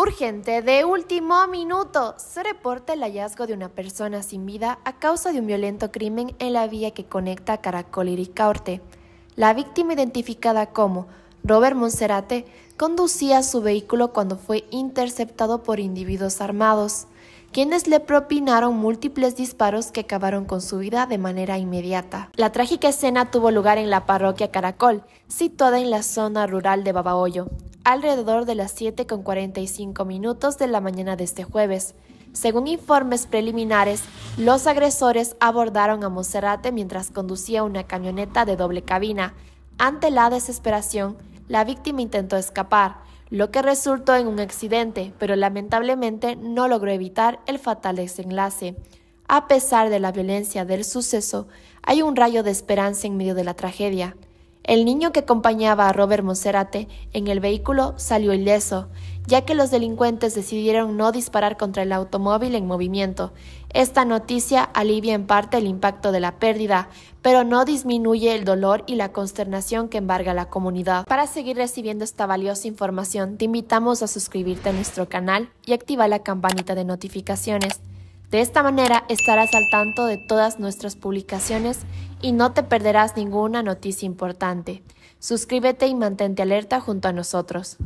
Urgente, de último minuto, se reporta el hallazgo de una persona sin vida a causa de un violento crimen en la vía que conecta Caracol y Ricaurte. La víctima identificada como Robert Monserrate conducía su vehículo cuando fue interceptado por individuos armados, quienes le propinaron múltiples disparos que acabaron con su vida de manera inmediata. La trágica escena tuvo lugar en la parroquia Caracol, situada en la zona rural de Babahoyo, alrededor de las con 7.45 minutos de la mañana de este jueves. Según informes preliminares, los agresores abordaron a Monserrate mientras conducía una camioneta de doble cabina. Ante la desesperación, la víctima intentó escapar, lo que resultó en un accidente, pero lamentablemente no logró evitar el fatal desenlace. A pesar de la violencia del suceso, hay un rayo de esperanza en medio de la tragedia. El niño que acompañaba a Robert Monserrate en el vehículo salió ileso, ya que los delincuentes decidieron no disparar contra el automóvil en movimiento. Esta noticia alivia en parte el impacto de la pérdida, pero no disminuye el dolor y la consternación que embarga la comunidad. Para seguir recibiendo esta valiosa información, te invitamos a suscribirte a nuestro canal y activar la campanita de notificaciones. De esta manera estarás al tanto de todas nuestras publicaciones y no te perderás ninguna noticia importante. Suscríbete y mantente alerta junto a nosotros.